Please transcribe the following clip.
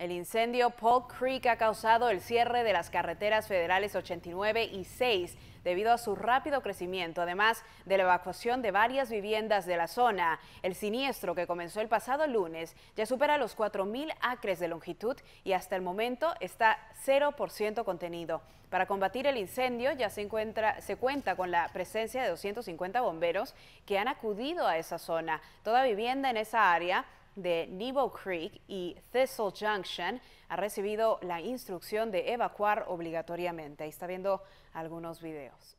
El incendio Paul Creek ha causado el cierre de las carreteras federales 89 y 6 debido a su rápido crecimiento, además de la evacuación de varias viviendas de la zona. El siniestro que comenzó el pasado lunes ya supera los 4.000 acres de longitud y hasta el momento está 0% contenido. Para combatir el incendio ya se, se cuenta con la presencia de 250 bomberos que han acudido a esa zona. Toda vivienda en esa área de Nebo Creek y Thistle Junction ha recibido la instrucción de evacuar obligatoriamente. Ahí está viendo algunos videos.